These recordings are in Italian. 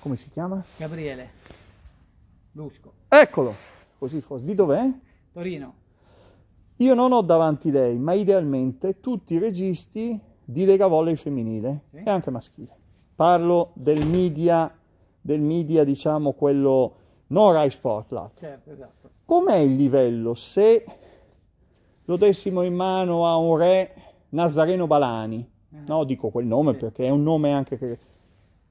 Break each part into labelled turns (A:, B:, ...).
A: come si chiama?
B: Gabriele Lusco.
A: Eccolo, così fosse. Di dov'è? Torino. Io non ho davanti lei, ma idealmente tutti i registi di Lega Volley femminile sì. e anche maschile. Parlo del media, del media diciamo quello non Rai Sport, l'altro.
B: Certo, esatto.
A: Com'è il livello se lo dessimo in mano a un re Nazareno Balani? Uh No, dico quel nome sì. perché è un nome anche che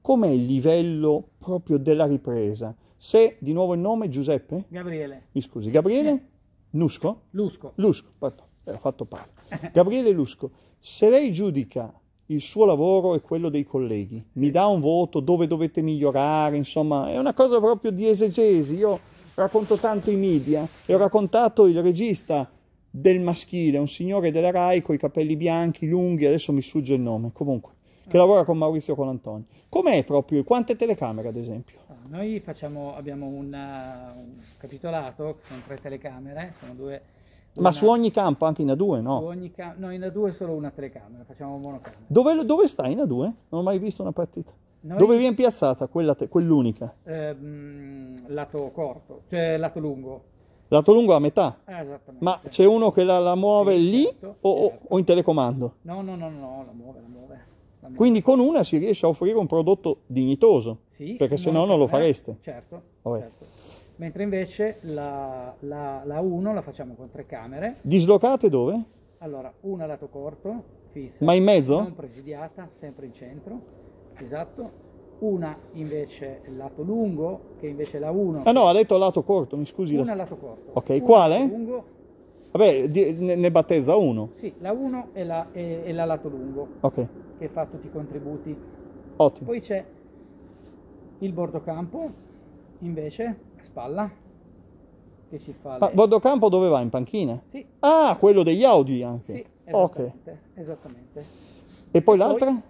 A: com'è il livello proprio della ripresa? Se di nuovo il nome Giuseppe? Gabriele. Mi scusi, Gabriele? Nusco? Eh. Lusco. Lusco, pardon, era fatto pari. Gabriele Lusco, se lei giudica il suo lavoro e quello dei colleghi, mi dà un voto dove dovete migliorare, insomma, è una cosa proprio di esegesi. Io racconto tanto i media e ho raccontato il regista del maschile, un signore della RAI con i capelli bianchi, lunghi, adesso mi sfugge il nome, comunque che lavora con Maurizio Colantoni. Com'è proprio? Quante telecamere, ad esempio?
B: Ah, noi facciamo, abbiamo una, uh, un capitolato, con tre telecamere, sono due... Una,
A: Ma su ogni campo, anche in A2, no? Su
B: ogni campo, no, in A2 è solo una telecamera, facciamo monocamera.
A: Dove, dove sta in A2? Non ho mai visto una partita. Noi, Dove viene piazzata te, quell'unica?
B: Ehm, lato corto, cioè lato lungo.
A: Lato lungo a metà? esattamente. Ma c'è uno che la, la muove sì, lì certo, o, certo. o, in telecomando?
B: No, no, no, no, la muove, la muove. Quindi
A: con una si riesce a offrire un prodotto dignitoso, sì, perché se no non lo fareste. Certo, certo,
B: Mentre invece la, la, la 1 la facciamo con tre camere.
A: Dislocate dove?
B: Allora, una lato corto, fissa. Ma in mezzo? Non presidiata, sempre in centro. Esatto. Una invece lato lungo, che invece è la 1. Ah no, ha
A: detto lato corto, mi scusi. Una la... lato corto. Ok, una quale? Lato lungo, Vabbè, ne battezza uno.
B: Sì, la 1 è la, è, è la lato lungo, okay. che fa tutti i contributi. Ottimo. Poi c'è il bordocampo, invece, a spalla, che si fa... Le... Ah,
A: bordocampo dove va? In panchina? Sì. Ah, quello degli Audi anche. Sì, esattamente.
B: Okay. esattamente.
A: E poi l'altra?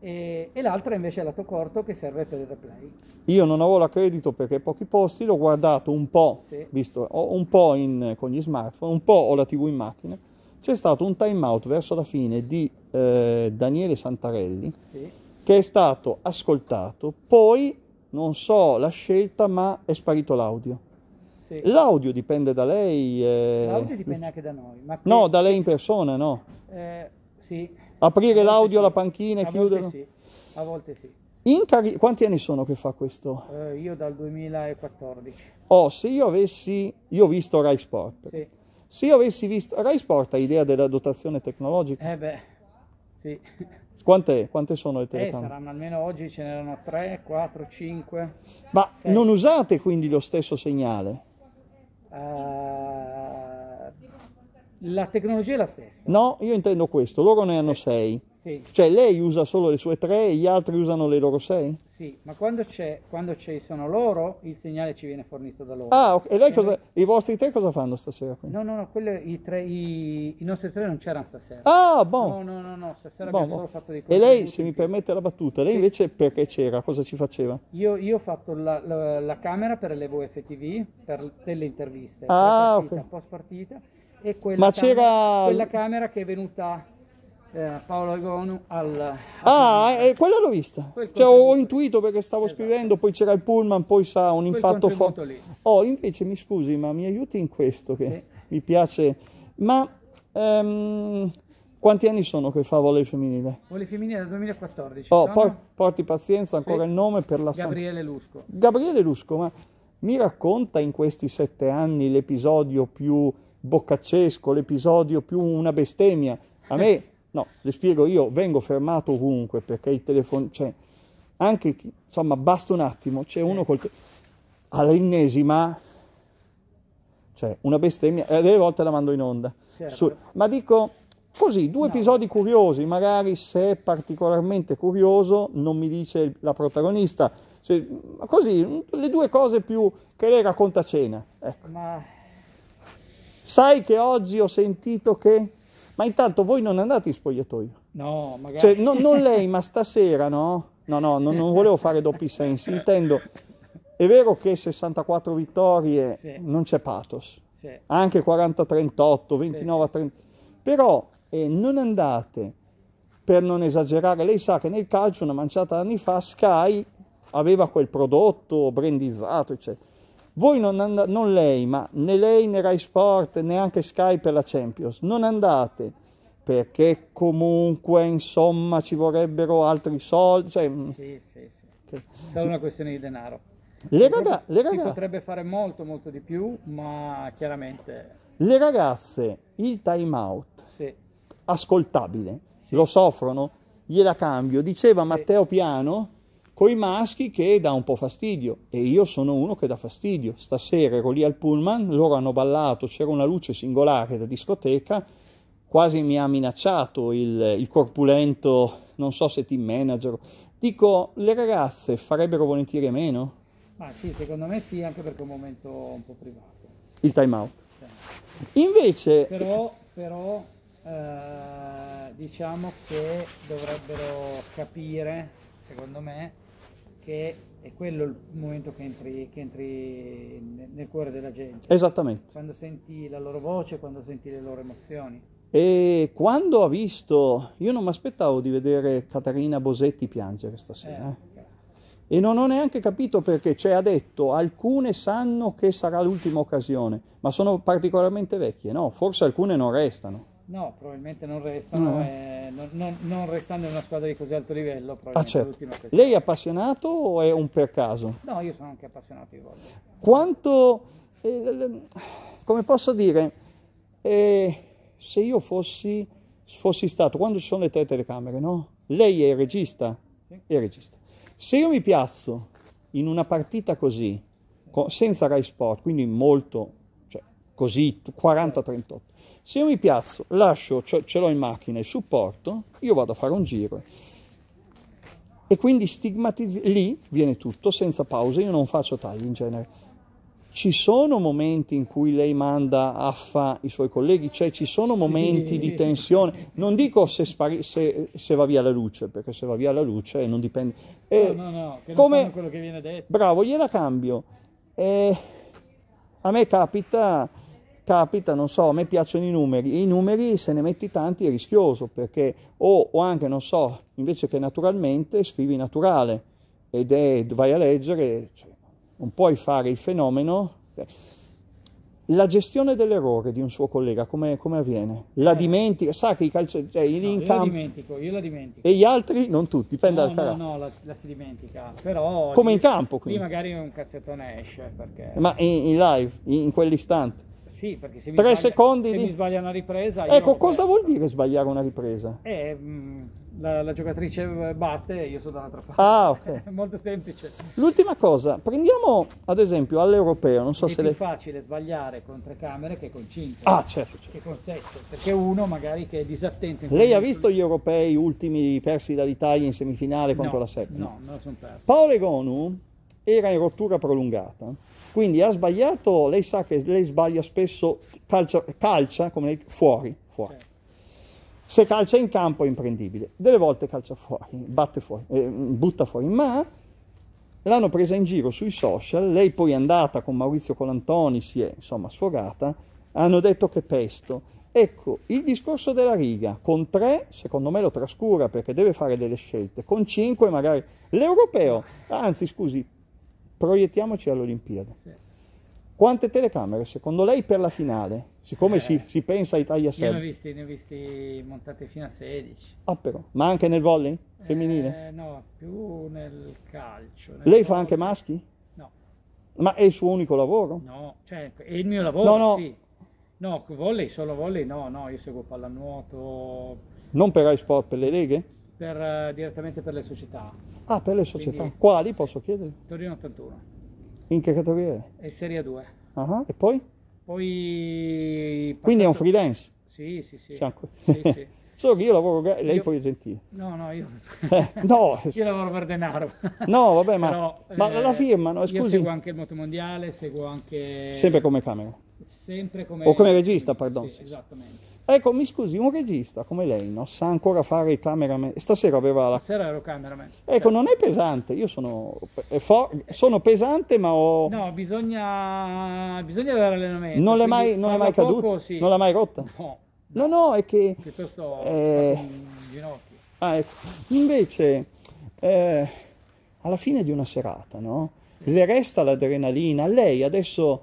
B: e, e l'altra invece è lato corto che serve per il replay.
A: Io non avevo l'accredito perché pochi posti, l'ho guardato un po', sì. visto, un po in, con gli smartphone, un po' ho la tv in macchina, c'è stato un time out verso la fine di eh, Daniele Santarelli sì. che è stato ascoltato, poi non so la scelta ma è sparito l'audio. Sì. L'audio dipende da lei. Eh... L'audio dipende anche da noi. no, da lei in persona, no?
B: Eh, sì
A: aprire l'audio, sì. la panchina e chiudere? sì.
B: A volte sì.
A: Cari... Quanti anni sono che fa questo?
B: Uh, io dal 2014.
A: Oh, se io avessi... Io ho visto Rai Sport. Sì. Se io avessi visto... Rai Sport ha idea della dotazione tecnologica? Eh
B: beh, sì.
A: Quante, quante sono le eh, telecamere? Eh,
B: saranno almeno oggi, ce n'erano 3, 4, 5...
A: Ma sei. non usate quindi lo stesso segnale?
B: La tecnologia è la stessa.
A: No, io intendo questo, loro ne hanno sei. Sì. Cioè lei usa solo le sue tre e gli altri usano le loro sei?
B: Sì, ma quando, c'è, quando c'è sono loro, il segnale ci viene fornito da loro. Ah, okay. e lei eh, cosa,
A: i vostri tre cosa fanno stasera? Quindi?
B: No, no, no, quelle, i, tre, i, i, nostri tre non c'erano stasera. Ah, boh. No, no, no, no, stasera bon, abbiamo bon. solo fatto dei conti. E lei,
A: se mi permette la battuta, lei sì. invece perché c'era? Cosa ci faceva?
B: Io, io ho fatto la, la, la, camera per le VFTV, per delle interviste. Ah, partita, ok. Post partita e quella, camera, quella camera che è venuta eh, Paolo Agonu al, al
A: Ah, eh, quella l'ho vista. Cioè, ho intuito perché stavo esatto. scrivendo, poi c'era il pullman, poi sa un Quel impatto forte. Oh, invece mi scusi, ma mi aiuti in questo che sì. mi piace. Ma ehm, quanti anni sono che fa volley femminile?
B: Volley femminile dal 2014. Oh, por
A: porti pazienza ancora sì. il nome per la Gabriele Lusco. Gabriele Lusco, ma mi racconta in questi sette anni l'episodio più boccaccesco, l'episodio più una bestemmia. A me, no, le spiego io, vengo fermato ovunque perché il telefono, cioè, anche, insomma, basta un attimo, c'è sì. uno col... all'ennesima, cioè, una bestemmia, e eh, delle volte la mando in onda. Certo. Su, ma dico, così, due no. episodi curiosi, magari se è particolarmente curioso non mi dice la protagonista, se, così, le due cose più che lei racconta a cena. Ecco. Ma Sai che oggi ho sentito che... Ma intanto voi non andate in spogliatoio.
B: No, magari. Cioè, no, non lei, ma
A: stasera, no? No, no, non, non volevo fare doppi sensi. Intendo, è vero che 64 vittorie sì. non c'è pathos. Sì. Anche 40-38, 29-30. Sì, Però eh, non andate per non esagerare. Lei sa che nel calcio una manciata di anni fa Sky aveva quel prodotto brandizzato, eccetera. Voi non, and- non lei, ma né lei né Rai Sport, neanche Sky per la Champions, non andate perché comunque insomma ci vorrebbero altri soldi. Cioè... Mm.
B: Sì, sì,
A: sì. Okay. Sarà una
B: questione di denaro.
A: Le raga- le raga- si potrebbe
B: fare molto, molto di più, ma chiaramente...
A: Le ragazze, il time out, sì. ascoltabile, sì. lo soffrono, gliela cambio. Diceva sì. Matteo Piano coi maschi che dà un po' fastidio e io sono uno che dà fastidio. Stasera ero lì al pullman, loro hanno ballato, c'era una luce singolare da discoteca, quasi mi ha minacciato il, il corpulento, non so se team manager. Dico, le ragazze farebbero volentieri meno?
B: Ma sì, secondo me sì, anche perché è un momento un po' privato.
A: Il time out. Sì. Invece... Però,
B: però eh, diciamo che dovrebbero capire, secondo me, perché è quello il momento che entri, che entri nel cuore della gente. Esattamente. Quando senti la loro voce, quando senti le loro emozioni.
A: E quando ha visto, io non mi aspettavo di vedere Caterina Bosetti piangere stasera. Eh, eh. E non ho neanche capito perché, cioè ha detto, alcune sanno che sarà l'ultima occasione, ma sono particolarmente vecchie, no? Forse alcune non restano.
B: No, probabilmente non restano, no. eh, non, non, non, restando in una squadra di così alto livello. Ah, certo. Lei è
A: appassionato o è un per caso?
B: No, io sono anche appassionato di volley.
A: Quanto,
B: eh,
A: come posso dire, eh, se io fossi, fossi, stato, quando ci sono le tre telecamere, no? Lei è il regista? Sì. È il regista. Se io mi piazzo in una partita così, con, senza Rai Sport, quindi molto, cioè così, 40-38, se io mi piazzo, lascio, ce l'ho in macchina il supporto, io vado a fare un giro. E quindi stigmatizzi lì viene tutto senza pause, io non faccio tagli in genere. Ci sono momenti in cui lei manda a fa i suoi colleghi, cioè ci sono momenti sì. di tensione. Non dico se, spari, se, se, va via la luce, perché se va via la luce non dipende. E no, eh, no,
B: no, che come, quello che viene
A: detto. Bravo, gliela cambio. E eh, a me capita capita, non so, a me piacciono i numeri, i numeri se ne metti tanti è rischioso perché o, o anche, non so, invece che naturalmente scrivi naturale ed è, vai a leggere, cioè, non puoi fare il fenomeno. Eh. La gestione dell'errore di un suo collega, come, come avviene? La eh. dimentica, sa che i calciatori... Cioè, no, io, la
B: dimentico, io la dimentico.
A: E gli altri? Non tutti, dipende no, dal carattere.
B: No, no, la, la si dimentica, però... Come lì, in campo, quindi. Lì magari un cazzettone esce, perché...
A: Ma in, in live, in, in quell'istante?
B: Sì, perché se mi, sbaglia, secondi se di... mi sbaglia una ripresa... Ecco, cosa
A: vuol dire sbagliare una ripresa?
B: Eh, mm, la, la, giocatrice batte e io sono dall'altra parte. Ah, ok. È molto semplice.
A: L'ultima cosa, prendiamo ad esempio all'europeo, non so è se... È più le...
B: facile sbagliare con tre camere che con cinque. Ah, certo. certo. Che con sette, perché uno magari che è disattento... Lei ha visto
A: gli europei ultimi persi dall'Italia in semifinale contro no, la Serbia? No, non sono persi. Paolo Egonu era in rottura prolungata quindi ha sbagliato, lei sa che lei sbaglia spesso, calcia, calcia come lei, fuori, fuori. Certo. Se calcia in campo è imprendibile, delle volte calcia fuori, batte fuori, eh, butta fuori, ma l'hanno presa in giro sui social, lei poi è andata con Maurizio Colantoni, si è insomma sfogata, hanno detto che pesto. Ecco, il discorso della riga, con tre secondo me lo trascura perché deve fare delle scelte, con cinque magari l'europeo, anzi scusi, proiettiamoci all'Olimpiade. Quante telecamere secondo lei per la finale? Siccome eh, si, si, pensa a Italia 7. Ne ho
B: visti, ne ho visti montate fino a 16.
A: Ah però, ma anche nel volley femminile?
B: Eh, no, più nel calcio. Nel lei fa anche maschi? No.
A: Ma è il suo unico lavoro?
B: No, cioè è il mio lavoro, no, no. sì. No, volley, solo volley no, no, io seguo pallanuoto.
A: Non per iSport, per le leghe?
B: per, eh, direttamente per le società.
A: Ah, per le società. Quindi, Quali posso chiedere?
B: Torino 81.
A: In che categoria?
B: È Serie 2.
A: Uh-huh. Ah, ah. E poi?
B: Poi...
A: Passato... Quindi è un freelance? Sì, sì, sì. sì, sì. Solo che io lavoro, lei io... poi è gentile.
B: No, no, io... Eh, no. io lavoro per denaro. no, vabbè, ma, Però, ma eh, la firma, no, scusi. Io seguo anche il motomondiale, seguo anche... Sempre come camera? Sempre come... O come regista, pardon. Sì, esattamente.
A: Ecco, mi scusi, un regista come lei non sa ancora fare il cameraman. Stasera aveva la...
B: Stasera ero cameraman. Ecco, certo. non è
A: pesante, io sono, for... sono pesante ma ho...
B: No, bisogna, bisogna avere allenamento. Non l'è mai, non è mai poco, caduto? Sì. Non l'ha mai rotta? No.
A: No, no, è che... Piuttosto eh... in ginocchio. Ah, ecco. Invece, eh, alla fine di una serata, no? Sì. Le resta l'adrenalina. Lei adesso,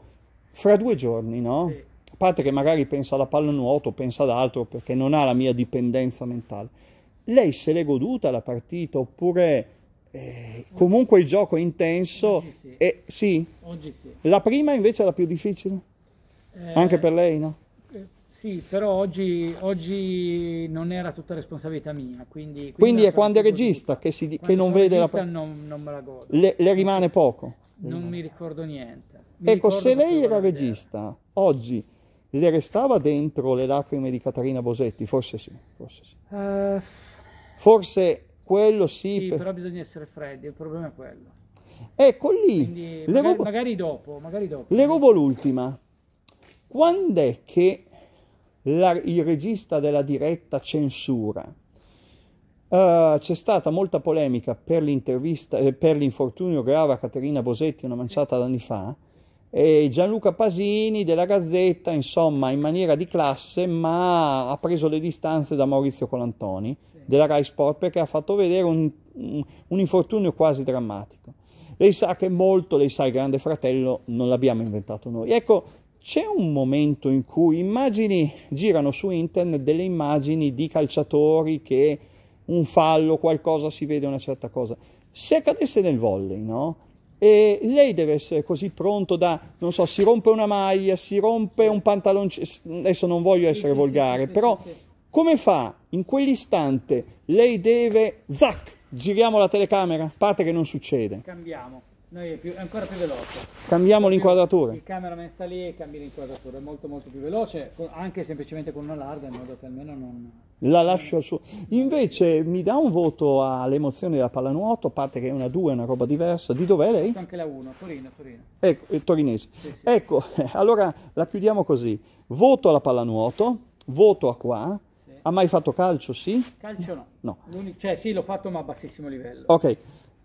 A: fra due giorni, no? Sì parte che magari pensa alla pallanuoto, pensa ad altro perché non ha la mia dipendenza mentale. Lei se l'è goduta la partita oppure eh, comunque il gioco è intenso? Oggi sì. E, sì. Oggi sì. La prima invece è la più difficile? Eh, Anche per lei, no?
B: Eh, sì, però oggi, oggi, non era tutta responsabilità mia. Quindi, quindi, quindi è quando
A: è regista che, si, che non vede la partita.
B: Non, non me la godo.
A: Le, le rimane poco? Non
B: mi ricordo niente. Mi ecco, ricordo se lei
A: era regista oggi le restava dentro le lacrime di Caterina Bosetti? Forse sì, forse sì. Uh, forse quello sì. sì per... però
B: bisogna essere freddi, il problema è quello.
A: Ecco lì. Quindi, magari, rubo...
B: magari, dopo, magari dopo.
A: Le rubo l'ultima. Quando è che la, il regista della diretta censura? Uh, c'è stata molta polemica per, l'intervista, eh, per l'infortunio grave a Caterina Bosetti una manciata d'anni fa e Gianluca Pasini della Gazzetta, insomma, in maniera di classe, ma ha preso le distanze da Maurizio Colantoni sì. della Rai Sport perché ha fatto vedere un, un, infortunio quasi drammatico. Lei sa che molto, lei sa il Grande Fratello, non l'abbiamo inventato noi. Ecco, c'è un momento in cui immagini, girano su internet delle immagini di calciatori che un fallo, qualcosa si vede una certa cosa. Se accadesse nel volley, no? e lei deve essere così pronto da, non so, si rompe una maglia, si rompe un pantaloncino, adesso non voglio essere sì, volgare, sì, sì, però come fa in quell'istante? Lei deve, zac, giriamo la telecamera, parte che non succede.
B: Cambiamo. Noi è, più, è, ancora più veloce.
A: Cambiamo l'inquadratura. Il
B: cameraman sta lì e cambia l'inquadratura, è molto molto più veloce, anche semplicemente con una larga, in modo che almeno non...
A: La lascio al suo... Invece mi dà un voto all'emozione della pallanuoto, a parte che è una 2, è una roba diversa. Di dov'è lei?
B: Anche la 1, Torino, Torino.
A: Ecco, torinese. Sì, sì. Ecco, allora la chiudiamo così. Voto alla pallanuoto, voto a qua, ha mai fatto calcio, sì? Calcio no. no.
B: Cioè sì, l'ho fatto ma a bassissimo livello. Ok,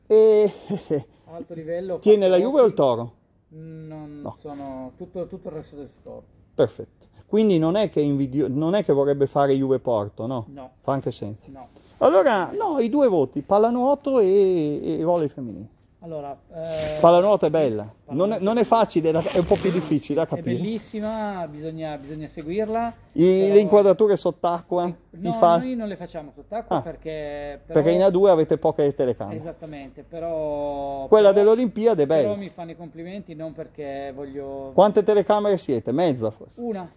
B: e alto livello, tiene la Juve
A: o il Toro?
B: No. sono tutto, tutto, il resto del sport.
A: Perfetto. Quindi non è che, invidio, non è che vorrebbe fare Juve Porto, no? No. Fa anche senso. No. Allora, no, i due voti, pallanuoto e, e volley femminile.
B: Allora, eh,
A: pallanuoto è bella, non è, non è, facile, è un po' più difficile da capire. È
B: bellissima, bisogna, bisogna seguirla.
A: I, però... Eh, le inquadrature sott'acqua? No, fa... noi
B: non le facciamo sott'acqua ah, perché... Però... Perché in A2
A: avete poche telecamere.
B: Esattamente, però... Quella
A: dell'Olimpiade è bella. Però mi
B: fanno i complimenti non perché voglio...
A: Quante telecamere siete? Mezza forse?
B: Una,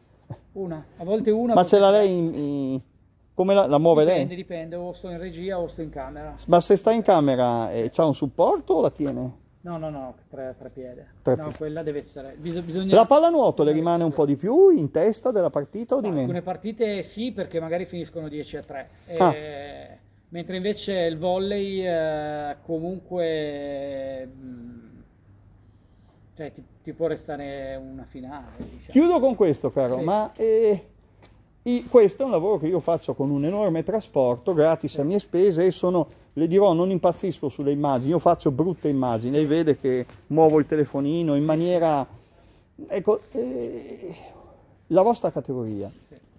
B: una, a volte una. Ma ce
A: l'ha lei in... in come la, la muove dipende, lei?
B: Dipende, o sto in regia o sto in camera.
A: Ma se sta in camera eh, c'ha un supporto o la tiene?
B: No, no, no, tre, tre piede. Tre no, piede. quella deve essere. Bis
A: bisogna... La pallanuoto le rimane un po' di più in testa della partita o di Ma, meno? Alcune
B: partite sì, perché magari finiscono 10 a 3. Eh, ah. Mentre invece il volley eh, comunque mh, mm, cioè, ti, ti, può restare una finale. Diciamo.
A: Chiudo con questo, caro. Sì. Ma eh, i, questo è un lavoro che io faccio con un enorme trasporto, gratis a mie spese, e sono, le dirò, non impazzisco sulle immagini, io faccio brutte immagini, lei vede che muovo il telefonino in maniera... Ecco, eh, la vostra categoria,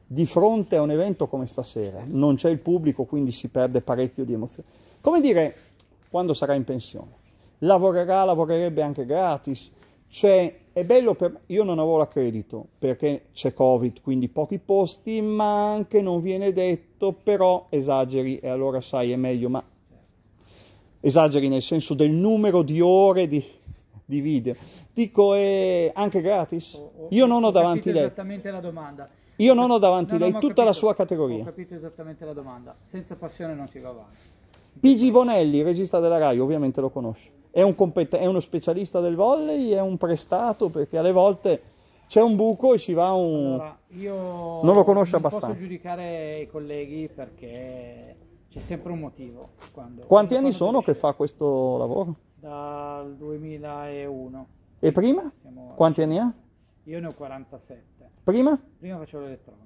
A: di fronte a un evento come stasera, non c'è il pubblico, quindi si perde parecchio di emozioni. Come dire, quando sarà in pensione? Lavorerà, lavorerebbe anche gratis, cioè, è bello per... Io non avevo l'accredito perché c'è Covid, quindi pochi posti, ma anche non viene detto, però esageri e allora sai, è meglio, ma esageri nel senso del numero di ore di, di video. Dico, è anche gratis. Io non ho davanti lei.
B: esattamente la domanda.
A: Io non ho davanti no, lei no, tutta capito, la sua categoria. Ho
B: capito esattamente la domanda. Senza passione non si va avanti.
A: Pigi Bonelli, regista della RAI, ovviamente lo conosci è, un compet- è uno specialista del volley, è un prestato, perché alle volte c'è un buco e ci va un... Allora, io non lo conosce non abbastanza. posso
B: giudicare i colleghi perché c'è sempre un motivo. Quando, Quanti
A: quando anni sono che fa questo lavoro?
B: Dal 2001. E prima? Siamo Quanti anni ha? Io ne ho 47. Prima? Prima facevo l'elettronica.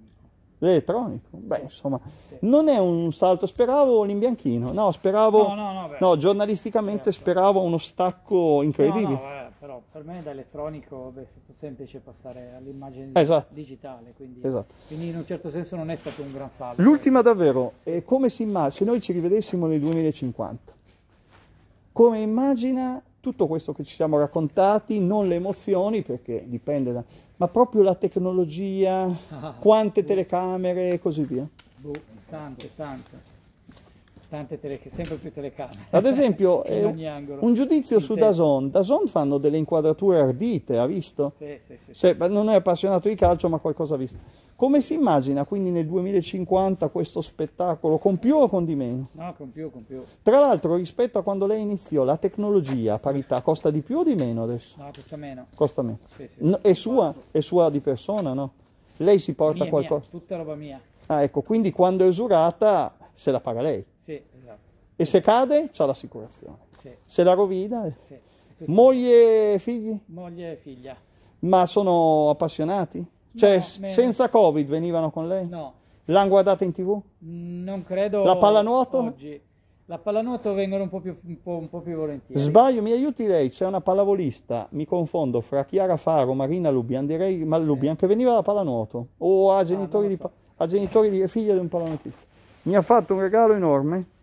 A: L'elettronico? Beh, insomma, sì. non è un salto. Speravo l'imbianchino, no, speravo, no, no, no giornalisticamente certo. speravo uno stacco incredibile.
B: Vabbè, però per me da elettronico beh, è stato semplice passare all'immagine esatto. digitale, quindi, esatto. quindi, in un certo senso non è stato un gran salto. L'ultima
A: davvero, è eh, come si immagina, se noi ci rivedessimo nel 2050, come immagina tutto questo che ci siamo raccontati, non le emozioni, perché dipende da ma proprio la tecnologia, ah. quante telecamere e così via.
B: Boh, tante, tante tante tele, sempre più telecamere. Ad esempio, eh, un giudizio In su tempo. Dazon.
A: Dazon fanno delle inquadrature ardite, ha visto? Sì, sì, sì, Se, Non è appassionato di calcio, ma qualcosa ha visto. Come si immagina quindi nel 2050 questo spettacolo, con più o con di meno?
B: No, con più, con più.
A: Tra l'altro, rispetto a quando lei iniziò, la tecnologia a parità costa di più o di meno adesso?
B: No, costa meno.
A: Costa meno. Sì, sì, no, è, sua, è, sua, di persona, no? Lei si porta mia, qualcosa? Mia, tutta roba mia. Ah, ecco, quindi quando è usurata se la paga lei. Sì, esatto. E se cade, c'ha l'assicurazione. Sì. Se la rovina... Sì. Eh. Moglie e figli?
B: Moglie e figlia.
A: Ma sono appassionati? Cioè, no, senza Covid venivano con lei? No. L'hanno guardata in tv?
B: Mm, non credo. La pallanuoto? Oggi. La pallanuoto vengono un po, più, un, po', un po' più, volentieri.
A: Sbaglio, mi aiuti lei, c'è una pallavolista, mi confondo fra Chiara Faro, Marina Lubian, direi Mallubian, eh. che veniva da pallanuoto o ha genitori, ah, so. di, genitori di figlia di un pallanuotista mi ha fatto un regalo enorme